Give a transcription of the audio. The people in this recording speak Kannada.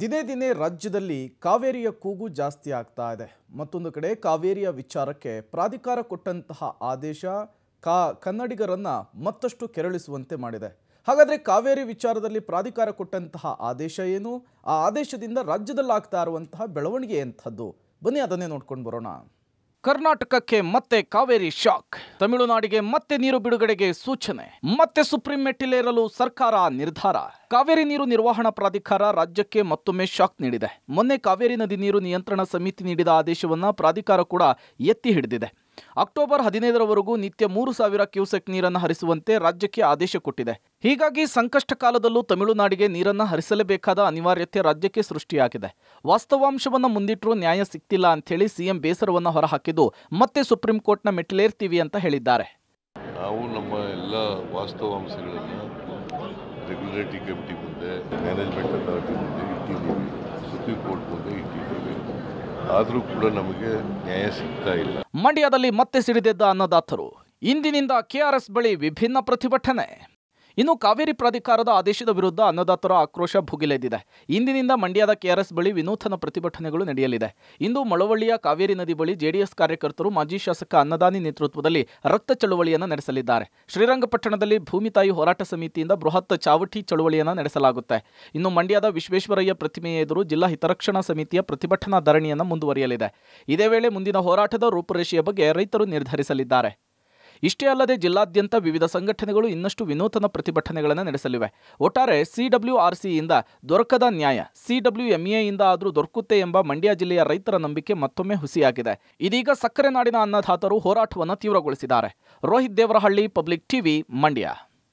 ದಿನೇ ದಿನೇ ರಾಜ್ಯದಲ್ಲಿ ಕಾವೇರಿಯ ಕೂಗು ಜಾಸ್ತಿ ಆಗ್ತಾ ಇದೆ ಮತ್ತೊಂದು ಕಡೆ ಕಾವೇರಿಯ ವಿಚಾರಕ್ಕೆ ಪ್ರಾಧಿಕಾರ ಕೊಟ್ಟಂತಹ ಆದೇಶ ಕಾ ಕನ್ನಡಿಗರನ್ನು ಮತ್ತಷ್ಟು ಕೆರಳಿಸುವಂತೆ ಮಾಡಿದೆ ಹಾಗಾದರೆ ಕಾವೇರಿ ವಿಚಾರದಲ್ಲಿ ಪ್ರಾಧಿಕಾರ ಕೊಟ್ಟಂತಹ ಆದೇಶ ಏನು ಆ ಆದೇಶದಿಂದ ರಾಜ್ಯದಲ್ಲಾಗ್ತಾ ಇರುವಂತಹ ಬೆಳವಣಿಗೆ ಎಂಥದ್ದು ಬನ್ನಿ ಅದನ್ನೇ ನೋಡ್ಕೊಂಡು ಬರೋಣ ಕರ್ನಾಟಕಕ್ಕೆ ಮತ್ತೆ ಕಾವೇರಿ ಶಾಕ್ ತಮಿಳುನಾಡಿಗೆ ಮತ್ತೆ ನೀರು ಬಿಡುಗಡೆಗೆ ಸೂಚನೆ ಮತ್ತೆ ಸುಪ್ರೀಂ ಮೆಟ್ಟಿಲೇರಲು ಸರ್ಕಾರ ನಿರ್ಧಾರ ಕಾವೇರಿ ನೀರು ನಿರ್ವಹಣಾ ಪ್ರಾಧಿಕಾರ ರಾಜ್ಯಕ್ಕೆ ಮತ್ತೊಮ್ಮೆ ಶಾಕ್ ನೀಡಿದೆ ಮೊನ್ನೆ ಕಾವೇರಿ ನದಿ ನೀರು ನಿಯಂತ್ರಣ ಸಮಿತಿ ನೀಡಿದ ಆದೇಶವನ್ನ ಪ್ರಾಧಿಕಾರ ಕೂಡ ಎತ್ತಿ ಹಿಡಿದಿದೆ ಅಕ್ಟೋಬರ್ ಹದಿನೈದರವರೆಗೂ ನಿತ್ಯ ಮೂರು ಸಾವಿರ ಕ್ಯೂಸೆಕ್ ನೀರನ್ನು ಹರಿಸುವಂತೆ ರಾಜ್ಯಕ್ಕೆ ಆದೇಶ ಕೊಟ್ಟಿದೆ ಹೀಗಾಗಿ ಸಂಕಷ್ಟ ಕಾಲದಲ್ಲೂ ತಮಿಳುನಾಡಿಗೆ ನೀರನ್ನು ಹರಿಸಲೇಬೇಕಾದ ಅನಿವಾರ್ಯತೆ ರಾಜ್ಯಕ್ಕೆ ಸೃಷ್ಟಿಯಾಗಿದೆ ವಾಸ್ತವಾಂಶವನ್ನು ಮುಂದಿಟ್ಟರೂ ನ್ಯಾಯ ಸಿಕ್ತಿಲ್ಲ ಹೇಳಿ ಸಿಎಂ ಬೇಸರವನ್ನು ಹೊರಹಾಕಿದ್ದು ಮತ್ತೆ ಸುಪ್ರೀಂ ಕೋರ್ಟ್ನ ಮೆಟ್ಟಿಲೇರ್ತೀವಿ ಅಂತ ಹೇಳಿದ್ದಾರೆ ನಾವು ನಮ್ಮ ಮುಂದೆ ಮ್ಯಾನೇಜ್ಮೆಂಟ್ ಮುಂದೆ ಸುಪ್ರೀಂ ಕೋರ್ಟ್ ಆದರೂ ಕೂಡ ನಮಗೆ ನ್ಯಾಯ ಸಿಗ್ತಾ ಇಲ್ಲ ಮಂಡ್ಯದಲ್ಲಿ ಮತ್ತೆ ಸಿಡಿದಿದ್ದ ಅನ್ನದಾತರು ಇಂದಿನಿಂದ ಕೆಆರ್ಎಸ್ ಬಳಿ ವಿಭಿನ್ನ ಪ್ರತಿಭಟನೆ ಇನ್ನು ಕಾವೇರಿ ಪ್ರಾಧಿಕಾರದ ಆದೇಶದ ವಿರುದ್ಧ ಅನ್ನದಾತರ ಆಕ್ರೋಶ ಭುಗಿಲೆದ್ದಿದೆ ಇಂದಿನಿಂದ ಮಂಡ್ಯದ ಕೆಆರ್ಎಸ್ ಬಳಿ ವಿನೂತನ ಪ್ರತಿಭಟನೆಗಳು ನಡೆಯಲಿದೆ ಇಂದು ಮಳವಳ್ಳಿಯ ಕಾವೇರಿ ನದಿ ಬಳಿ ಜೆಡಿಎಸ್ ಕಾರ್ಯಕರ್ತರು ಮಾಜಿ ಶಾಸಕ ಅನ್ನದಾನಿ ನೇತೃತ್ವದಲ್ಲಿ ರಕ್ತ ಚಳುವಳಿಯನ್ನು ನಡೆಸಲಿದ್ದಾರೆ ಶ್ರೀರಂಗಪಟ್ಟಣದಲ್ಲಿ ಭೂಮಿತಾಯಿ ಹೋರಾಟ ಸಮಿತಿಯಿಂದ ಬೃಹತ್ ಚಾವಟಿ ಚಳುವಳಿಯನ್ನು ನಡೆಸಲಾಗುತ್ತೆ ಇನ್ನು ಮಂಡ್ಯದ ವಿಶ್ವೇಶ್ವರಯ್ಯ ಪ್ರತಿಮೆಯ ಎದುರು ಜಿಲ್ಲಾ ಹಿತರಕ್ಷಣಾ ಸಮಿತಿಯ ಪ್ರತಿಭಟನಾ ಧರಣಿಯನ್ನು ಮುಂದುವರಿಯಲಿದೆ ಇದೇ ವೇಳೆ ಮುಂದಿನ ಹೋರಾಟದ ರೂಪುರೇಷೆಯ ಬಗ್ಗೆ ರೈತರು ನಿರ್ಧರಿಸಲಿದ್ದಾರೆ ಇಷ್ಟೇ ಅಲ್ಲದೆ ಜಿಲ್ಲಾದ್ಯಂತ ವಿವಿಧ ಸಂಘಟನೆಗಳು ಇನ್ನಷ್ಟು ವಿನೂತನ ಪ್ರತಿಭಟನೆಗಳನ್ನು ನಡೆಸಲಿವೆ ಒಟ್ಟಾರೆ ಸಿಡಬ್ಲ್ಯೂಆರ್ಸಿಯಿಂದ ದೊರಕದ ನ್ಯಾಯ ಸಿಡಬ್ಲ್ಯೂಎಂಎಯಿಂದ ಆದರೂ ದೊರಕುತ್ತೆ ಎಂಬ ಮಂಡ್ಯ ಜಿಲ್ಲೆಯ ರೈತರ ನಂಬಿಕೆ ಮತ್ತೊಮ್ಮೆ ಹುಸಿಯಾಗಿದೆ ಇದೀಗ ಸಕ್ಕರೆ ನಾಡಿನ ಅನ್ನದಾತರು ಹೋರಾಟವನ್ನು ತೀವ್ರಗೊಳಿಸಿದ್ದಾರೆ ರೋಹಿತ್ ದೇವರಹಳ್ಳಿ ಪಬ್ಲಿಕ್ ಟಿವಿ ಮಂಡ್ಯ